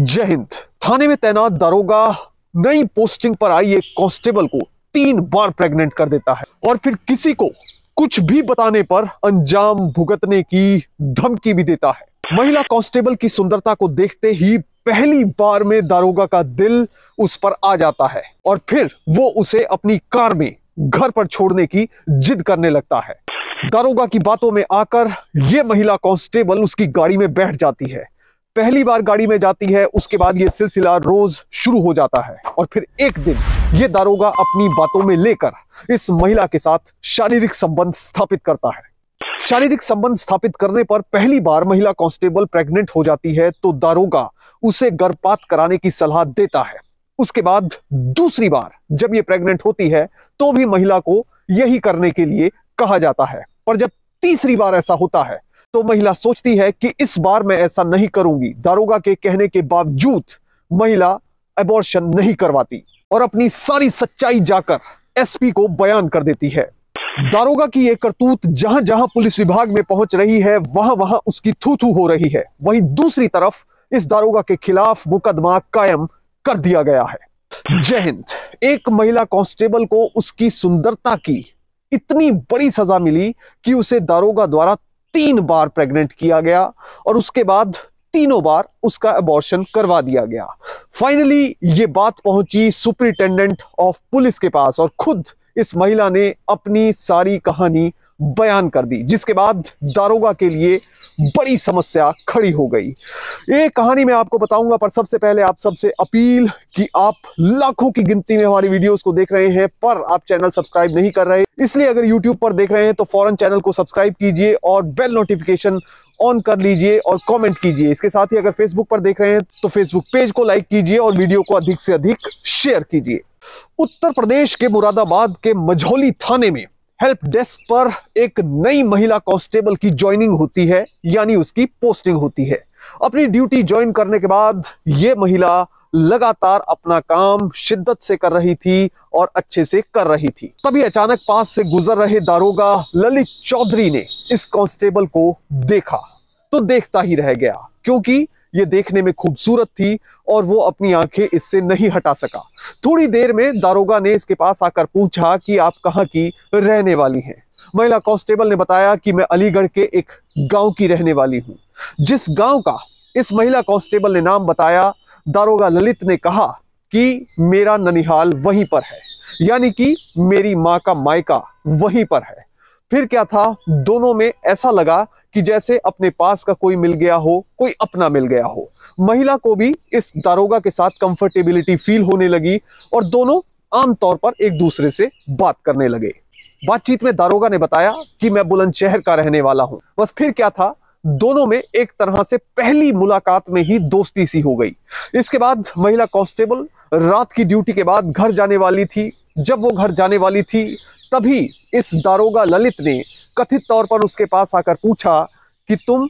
जय हिंद थाने में तैनात दारोगा नई पोस्टिंग पर आई एक कांस्टेबल को तीन बार प्रेग्नेंट कर देता है और फिर किसी को कुछ भी बताने पर अंजाम भुगतने की धमकी भी देता है महिला कांस्टेबल की सुंदरता को देखते ही पहली बार में दारोगा का दिल उस पर आ जाता है और फिर वो उसे अपनी कार में घर पर छोड़ने की जिद करने लगता है दारोगा की बातों में आकर ये महिला कांस्टेबल उसकी गाड़ी में बैठ जाती है पहली बार गाड़ी में जाती है उसके बाद ये सिलसिला रोज शुरू हो जाता है और फिर एक दिन ये दारोगा अपनी बातों में लेकर इस महिला के साथ शारीरिक संबंध स्थापित करता है शारीरिक संबंध स्थापित करने पर पहली बार महिला कांस्टेबल प्रेग्नेंट हो जाती है तो दारोगा उसे गर्भपात कराने की सलाह देता है उसके बाद दूसरी बार जब ये प्रेग्नेंट होती है तो भी महिला को यही करने के लिए कहा जाता है और जब तीसरी बार ऐसा होता है तो महिला सोचती है कि इस बार मैं ऐसा नहीं करूंगी दारोगा के कहने के बावजूद महिला एबॉर्शन नहीं करवाती और अपनी सारी सच्चाई जाकर एसपी को बयान कर देती है दारोगा की ये करतूत जहां जहां पुलिस विभाग में पहुंच रही है वहां वहां उसकी थू थू हो रही है वहीं दूसरी तरफ इस दारोगा के खिलाफ मुकदमा कायम कर दिया गया है जय हिंद एक महिला कांस्टेबल को उसकी सुंदरता की इतनी बड़ी सजा मिली कि उसे दारोगा द्वारा तीन बार प्रेग्नेंट किया गया और उसके बाद तीनों बार उसका अबॉर्शन करवा दिया गया फाइनली ये बात पहुंची सुपरिटेंडेंट ऑफ पुलिस के पास और खुद इस महिला ने अपनी सारी कहानी बयान कर दी जिसके बाद दारोगा के लिए बड़ी समस्या खड़ी हो गई ये कहानी मैं आपको बताऊंगा पर सबसे पहले आप सबसे अपील कि आप लाखों की गिनती में हमारी वीडियोस को देख रहे हैं पर आप चैनल सब्सक्राइब नहीं कर रहे इसलिए अगर यूट्यूब पर देख रहे हैं तो फॉरन चैनल को सब्सक्राइब कीजिए और बेल नोटिफिकेशन ऑन कर लीजिए और कमेंट कीजिए इसके साथ ही अगर फेसबुक पर देख रहे हैं तो फेसबुक पेज को लाइक कीजिए और वीडियो को अधिक से अधिक शेयर कीजिए उत्तर प्रदेश के मुरादाबाद के मझौली थाने में हेल्प डेस्क पर एक नई महिला कांस्टेबल की ज्वाइनिंग होती है यानी उसकी पोस्टिंग होती है अपनी ड्यूटी ज्वाइन करने के बाद ये महिला लगातार अपना काम शिद्दत से कर रही थी और अच्छे से कर रही थी तभी अचानक पास से गुजर रहे दारोगा ललित चौधरी ने इस कांस्टेबल को देखा तो देखता ही रह गया क्योंकि ये देखने में खूबसूरत थी और वो अपनी आंखें इससे नहीं हटा सका थोड़ी देर में दारोगा ने इसके पास आकर पूछा कि आप कहाँ की रहने वाली हैं महिला कांस्टेबल ने बताया कि मैं अलीगढ़ के एक गांव की रहने वाली हूँ जिस गांव का इस महिला कांस्टेबल ने नाम बताया दारोगा ललित ने कहा कि मेरा ननिहाल वहीं पर है यानी कि मेरी माँ का मायका वहीं पर है फिर क्या था दोनों में ऐसा लगा कि जैसे अपने पास का कोई मिल गया हो कोई अपना मिल गया हो महिला को भी इस दारोगा के साथ कंफर्टेबिलिटी फील होने लगी और दोनों आमतौर पर एक दूसरे से बात करने लगे बातचीत में दारोगा ने बताया कि मैं बुलंदशहर का रहने वाला हूं बस फिर क्या था दोनों में एक तरह से पहली मुलाकात में ही दोस्ती सी हो गई इसके बाद महिला कांस्टेबल रात की ड्यूटी के बाद घर जाने वाली थी जब वो घर जाने वाली थी तभी इस दारोगा ललित ने कथित तौर पर उसके पास आकर पूछा कि तुम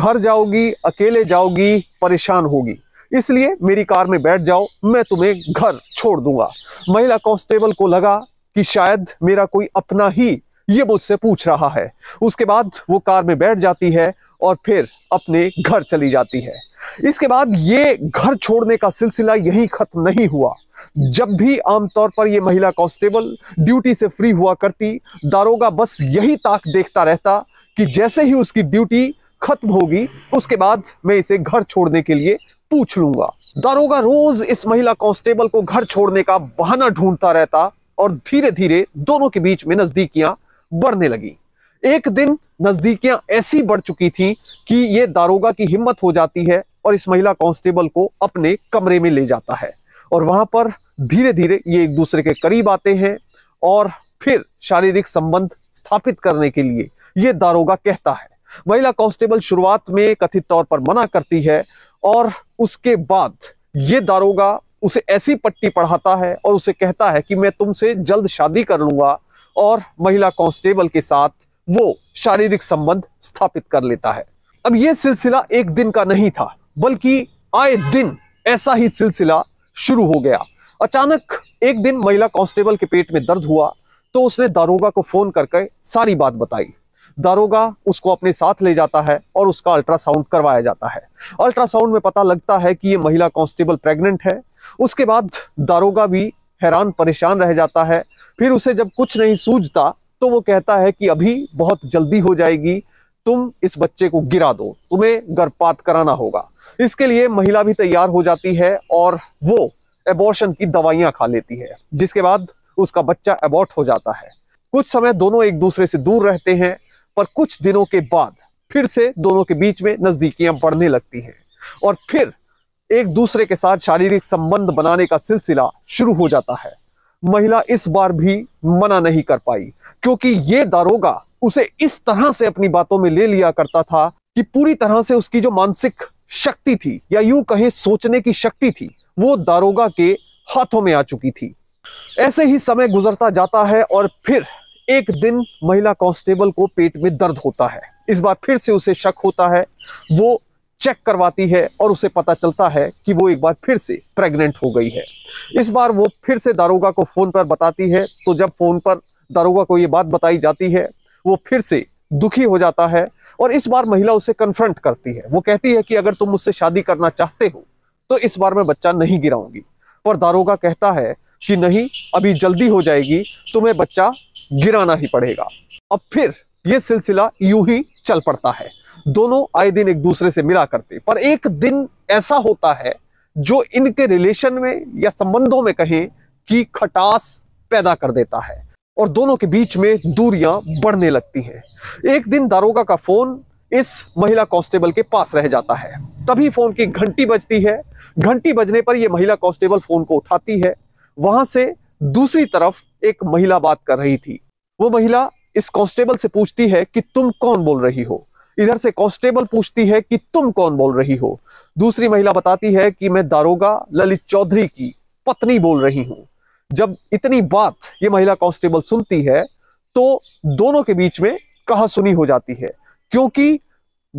घर जाओगी अकेले जाओगी परेशान होगी इसलिए मेरी कार में बैठ जाओ मैं तुम्हें घर छोड़ दूंगा महिला कांस्टेबल को लगा कि शायद मेरा कोई अपना ही ये मुझसे पूछ रहा है उसके बाद वो कार में बैठ जाती है और फिर अपने घर चली जाती है इसके बाद ये घर छोड़ने का सिलसिला यही खत्म नहीं हुआ जब भी आमतौर पर यह महिला कांस्टेबल ड्यूटी से फ्री हुआ करती दारोगा बस यही ताक देखता रहता कि जैसे ही उसकी ड्यूटी खत्म होगी उसके बाद मैं इसे घर छोड़ने के लिए पूछ लूंगा दारोगा रोज इस महिला कांस्टेबल को घर छोड़ने का बहाना ढूंढता रहता और धीरे धीरे दोनों के बीच में नजदीकियां बढ़ने लगी एक दिन नजदीकियां ऐसी बढ़ चुकी थी कि ये दारोगा की हिम्मत हो जाती है और इस महिला कांस्टेबल को अपने कमरे में ले जाता है और वहां पर धीरे धीरे ये एक दूसरे के करीब आते हैं और फिर शारीरिक संबंध स्थापित करने के लिए ये दारोगा कहता है महिला कांस्टेबल शुरुआत में कथित तौर पर मना करती है और उसके बाद ये दारोगा उसे ऐसी पट्टी पढ़ाता है और उसे कहता है कि मैं तुमसे जल्द शादी कर लूंगा और महिला कांस्टेबल के साथ वो शारीरिक संबंध स्थापित कर लेता है अब ये सिलसिला एक दिन का नहीं था बल्कि आए दिन ऐसा ही सिलसिला शुरू हो गया अचानक एक दिन महिला कांस्टेबल के पेट में दर्द हुआ तो उसने दारोगा को फोन करके सारी बात बताई दारोगा उसको अपने साथ ले जाता है और उसका अल्ट्रासाउंड करवाया जाता है अल्ट्रासाउंड में पता लगता है कि ये महिला कांस्टेबल प्रेग्नेंट है उसके बाद दारोगा भी हैरान परेशान रह जाता है फिर उसे जब कुछ नहीं सूझता तो वो कहता है कि अभी बहुत जल्दी हो जाएगी तुम इस बच्चे को गिरा दो तुम्हें गर्भपात कराना होगा इसके लिए महिला भी तैयार हो जाती है और वो एबॉर्शन की दवाइयां खा लेती है जिसके बाद उसका बच्चा एबॉर्ट हो जाता है कुछ समय दोनों एक दूसरे से दूर रहते हैं पर कुछ दिनों के बाद फिर से दोनों के बीच में नजदीकियां बढ़ने लगती हैं और फिर एक दूसरे के साथ शारीरिक संबंध बनाने का सिलसिला शुरू हो जाता है महिला इस बार भी मना नहीं कर पाई क्योंकि ये दारोगा उसे इस तरह से अपनी बातों में ले लिया करता था कि पूरी तरह से उसकी जो मानसिक शक्ति थी या यूं कहें सोचने की शक्ति थी वो दारोगा के हाथों में आ चुकी थी ऐसे ही समय गुजरता जाता है और फिर एक दिन महिला कांस्टेबल को पेट में दर्द होता है इस बार फिर से उसे शक होता है वो चेक करवाती है और उसे पता चलता है कि वो एक बार फिर से प्रेग्नेंट हो गई है इस बार वो फिर से दारोगा को फ़ोन पर बताती है तो जब फ़ोन पर दारोगा को ये बात बताई जाती है वो फिर से दुखी हो जाता है और इस बार महिला उसे कन्फ्रंट करती है वो कहती है कि अगर तुम मुझसे शादी करना चाहते हो तो इस बार मैं बच्चा नहीं गिराऊंगी पर दारोगा कहता है कि नहीं अभी जल्दी हो जाएगी तुम्हें बच्चा गिराना ही पड़ेगा अब फिर ये सिलसिला यूं ही चल पड़ता है दोनों आए दिन एक दूसरे से मिला करते पर एक दिन ऐसा होता है जो इनके रिलेशन में या संबंधों में कहें कि खटास पैदा कर देता है और दोनों के बीच में दूरियां बढ़ने लगती हैं एक दिन दारोगा का फोन इस महिला कांस्टेबल के पास रह जाता है तभी फोन की घंटी बजती है घंटी बजने पर यह महिला कांस्टेबल फोन को उठाती है वहां से दूसरी तरफ एक महिला बात कर रही थी वो महिला इस कांस्टेबल से पूछती है कि तुम कौन बोल रही हो इधर से कॉन्स्टेबल पूछती है कि तुम कौन बोल रही हो दूसरी महिला बताती है कि मैं दारोगा ललित चौधरी की पत्नी बोल रही हूं जब इतनी बात ये महिला कांस्टेबल सुनती है तो दोनों के बीच में कहा सुनी हो जाती है क्योंकि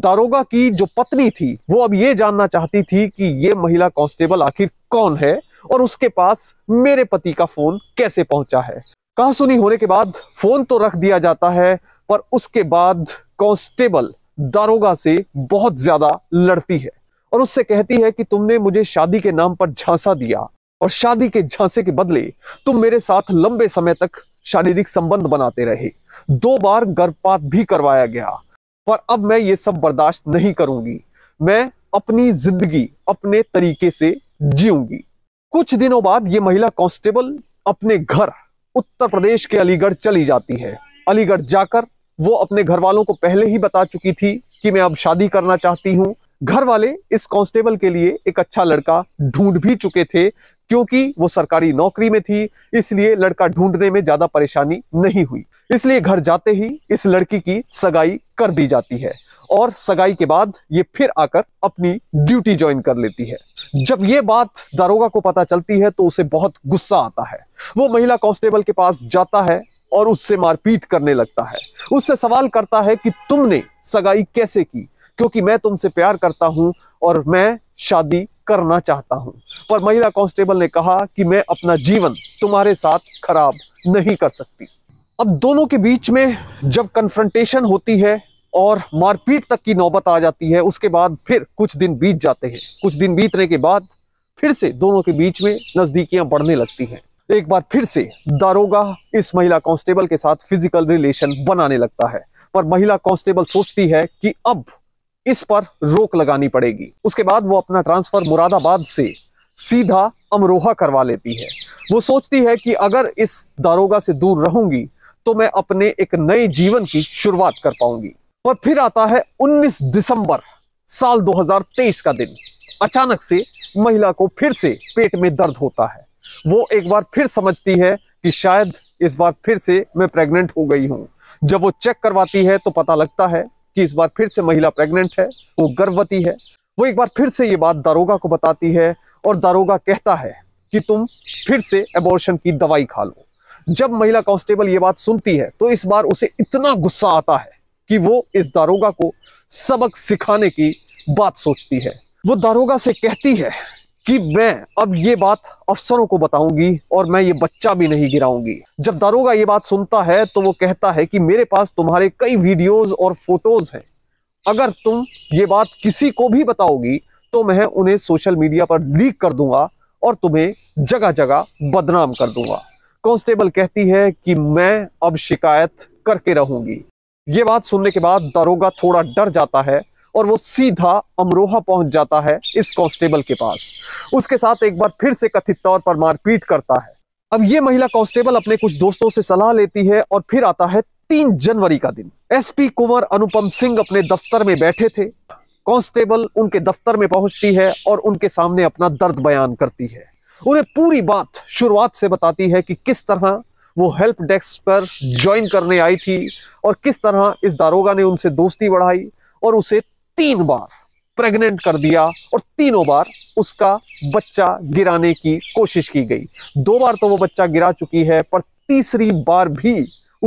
दारोगा की जो पत्नी थी वो अब ये जानना चाहती थी कि ये महिला कांस्टेबल आखिर कौन है और उसके पास मेरे पति का फोन कैसे पहुंचा है कहा सुनी होने के बाद फोन तो रख दिया जाता है पर उसके बाद कांस्टेबल दारोगा से बहुत ज्यादा लड़ती है और उससे कहती है कि तुमने मुझे शादी के नाम पर झांसा दिया और शादी के झांसे के बदले तुम मेरे साथ लंबे समय तक शारीरिक संबंध बनाते रहे दो बार गर्भपात भी करवाया गया पर अब मैं ये सब बर्दाश्त नहीं करूंगी मैं अपनी जिंदगी अपने तरीके से जीऊंगी कुछ दिनों बाद ये महिला कांस्टेबल अपने घर उत्तर प्रदेश के अलीगढ़ चली जाती है अलीगढ़ जाकर वो अपने घर वालों को पहले ही बता चुकी थी कि मैं अब शादी करना चाहती हूँ घर वाले इस कांस्टेबल के लिए एक अच्छा लड़का ढूंढ भी चुके थे क्योंकि वो सरकारी नौकरी में थी इसलिए लड़का ढूंढने में ज्यादा परेशानी नहीं हुई इसलिए घर जाते ही इस लड़की की सगाई कर दी जाती है और सगाई के बाद ये फिर आकर अपनी ड्यूटी ज्वाइन कर लेती है जब ये बात दारोगा को पता चलती है तो उसे बहुत गुस्सा आता है वो महिला कांस्टेबल के पास जाता है और उससे मारपीट करने लगता है उससे सवाल करता है कि तुमने सगाई कैसे की क्योंकि मैं तुमसे प्यार करता हूं और मैं शादी करना चाहता हूं पर महिला कांस्टेबल ने कहा कि मैं अपना जीवन तुम्हारे साथ खराब नहीं कर सकती अब दोनों के बीच में जब कन्फ्रंटेशन होती है और मारपीट तक की नौबत आ जाती है उसके बाद फिर कुछ दिन बीत जाते हैं कुछ दिन बीतने के बाद फिर से दोनों के बीच में नज़दीकियां बढ़ने लगती हैं एक बार फिर से दारोगा इस महिला कांस्टेबल के साथ फिजिकल रिलेशन बनाने लगता है पर महिला कांस्टेबल सोचती है कि अब इस पर रोक लगानी पड़ेगी उसके बाद वो अपना ट्रांसफर मुरादाबाद से सीधा अमरोहा करवा लेती है वो सोचती है कि अगर इस दारोगा से दूर रहूंगी तो मैं अपने एक नए जीवन की शुरुआत कर पाऊंगी पर फिर आता है 19 दिसंबर साल 2023 का दिन अचानक से महिला को फिर से पेट में दर्द होता है वो एक बार फिर समझती है कि शायद इस बार फिर से मैं प्रेग्नेंट हो गई हूँ जब वो चेक करवाती है तो पता लगता है कि इस बार फिर से महिला प्रेग्नेंट है वो गर्भवती है वो एक बार फिर से ये बात दारोगा को बताती है और दारोगा कहता है कि तुम फिर से एबॉर्शन की दवाई खा लो जब महिला कांस्टेबल ये बात सुनती है तो इस बार उसे इतना गुस्सा आता है कि वो इस दारोगा को सबक सिखाने की बात सोचती है वो दारोगा से कहती है कि मैं अब ये बात अफसरों को बताऊंगी और मैं ये बच्चा भी नहीं गिराऊंगी जब दारोगा ये बात सुनता है तो वो कहता है कि मेरे पास तुम्हारे कई वीडियोस और फोटोज हैं अगर तुम ये बात किसी को भी बताओगी तो मैं उन्हें सोशल मीडिया पर लीक कर दूंगा और तुम्हें जगह जगह बदनाम कर दूंगा कॉन्स्टेबल कहती है कि मैं अब शिकायत करके रहूंगी ये बात सुनने के बाद दारोगा थोड़ा डर जाता है और वो सीधा अमरोहा पहुंच जाता है इस कांस्टेबल के पास उसके साथ एक बार फिर से कथित तौर पर मारपीट करता है अब ये महिला कांस्टेबल अपने कुछ दोस्तों से सलाह लेती है और फिर आता है तीन जनवरी का दिन एसपी कुंवर अनुपम सिंह अपने दफ्तर में बैठे थे कांस्टेबल उनके दफ्तर में पहुंचती है और उनके सामने अपना दर्द बयान करती है उन्हें पूरी बात शुरुआत से बताती है कि किस तरह वो हेल्प डेस्क पर ज्वाइन करने आई थी और किस तरह इस दारोगा ने उनसे दोस्ती बढ़ाई और उसे तीन बार प्रेग्नेंट कर दिया और तीनों बार उसका बच्चा गिराने की कोशिश की गई दो बार तो वो बच्चा गिरा चुकी है पर तीसरी बार भी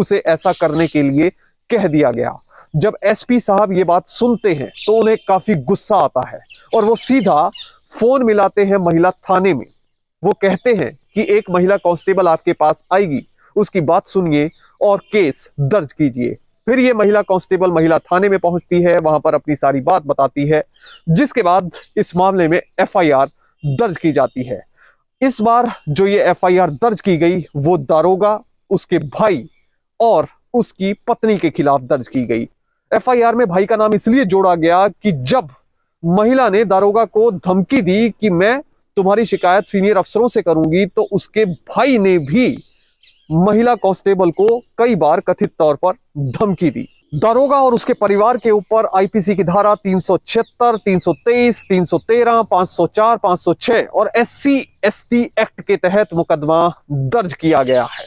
उसे ऐसा करने के लिए कह दिया गया जब एसपी साहब ये बात सुनते हैं तो उन्हें काफी गुस्सा आता है और वो सीधा फोन मिलाते हैं महिला थाने में वो कहते हैं कि एक महिला कांस्टेबल आपके पास आएगी उसकी बात सुनिए और केस दर्ज कीजिए फिर ये महिला कांस्टेबल महिला थाने में पहुंचती है वहां पर अपनी सारी बात बताती है जिसके बाद इस मामले में एफआईआर दर्ज की जाती है इस बार जो ये एफआईआर दर्ज की गई वो दारोगा उसके भाई और उसकी पत्नी के खिलाफ दर्ज की गई एफआईआर में भाई का नाम इसलिए जोड़ा गया कि जब महिला ने दारोगा को धमकी दी कि मैं तुम्हारी शिकायत सीनियर अफसरों से करूंगी तो उसके भाई ने भी महिला कांस्टेबल को कई बार कथित तौर पर धमकी दी दारोगा और उसके परिवार के ऊपर आईपीसी की धारा तीन सौ छिहत्तर तीन सौ तेईस तीन सौ तेरह पांच सौ चार पांच सौ छह और S C S T act के तहत मुकदमा दर्ज किया गया है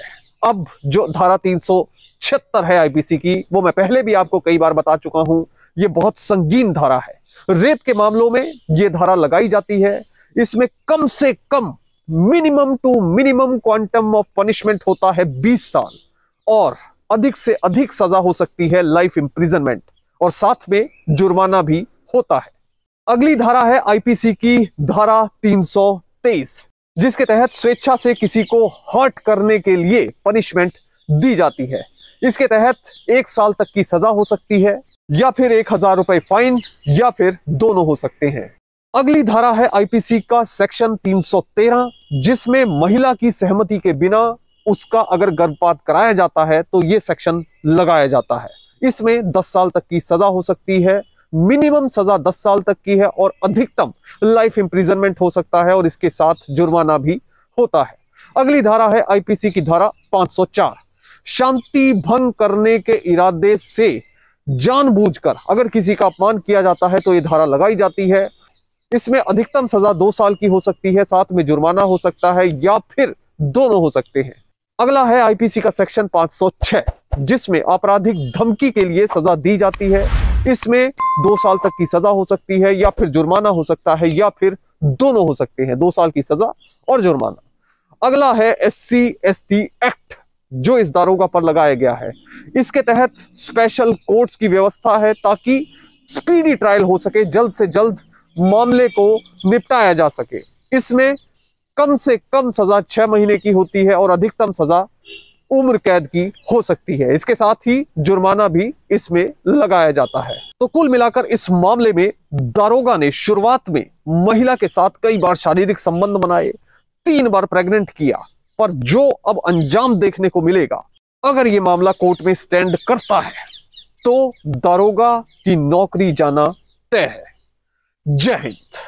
अब जो धारा तीन सौ छिहत्तर है आईपीसी की वो मैं पहले भी आपको कई बार बता चुका हूं ये बहुत संगीन धारा है रेप के मामलों में ये धारा लगाई जाती है इसमें कम से कम minimum to minimum quantum of punishment होता है 20 साल और अधिक से अधिक सजा हो सकती है लाइफ इंप्रिजनमेंट और साथ में जुर्माना भी होता है अगली धारा है आईपीसी की धारा 323 जिसके तहत स्वेच्छा से किसी को हर्ट करने के लिए पनिशमेंट दी जाती है इसके तहत एक साल तक की सजा हो सकती है या फिर एक हजार रुपए फाइन या फिर दोनों हो सकते हैं अगली धारा है आईपीसी का सेक्शन 313 जिसमें महिला की सहमति के बिना उसका अगर गर्भपात कराया जाता है तो ये सेक्शन लगाया जाता है इसमें 10 साल तक की सजा हो सकती है मिनिमम सजा 10 साल तक की है और अधिकतम लाइफ इंप्रिजनमेंट हो सकता है और इसके साथ जुर्माना भी होता है अगली धारा है आईपीसी की धारा 504 शांति भंग करने के इरादे से जानबूझकर अगर किसी का अपमान किया जाता है तो यह धारा लगाई जाती है इसमें अधिकतम सजा दो साल की हो सकती है साथ में जुर्माना हो सकता है या फिर दोनों हो सकते हैं अगला है आईपीसी का सेक्शन 506 जिसमें आपराधिक धमकी के लिए सजा दी जाती है इसमें दो साल तक की सजा हो सकती है या फिर जुर्माना हो सकता है या फिर दोनों हो सकते हैं दो साल की सजा और जुर्माना अगला है एस सी एक्ट जो इस दारोगा पर लगाया गया है इसके तहत स्पेशल कोर्ट्स की व्यवस्था है ताकि स्पीडी ट्रायल हो सके जल्द से जल्द मामले को निपटाया जा सके इसमें कम से कम सजा छह महीने की होती है और अधिकतम सजा उम्र कैद की हो सकती है इसके साथ ही जुर्माना भी इसमें लगाया जाता है तो कुल मिलाकर इस मामले में दारोगा ने शुरुआत में महिला के साथ कई बार शारीरिक संबंध बनाए तीन बार प्रेग्नेंट किया पर जो अब अंजाम देखने को मिलेगा अगर ये मामला कोर्ट में स्टैंड करता है तो दारोगा की नौकरी जाना तय है جاهد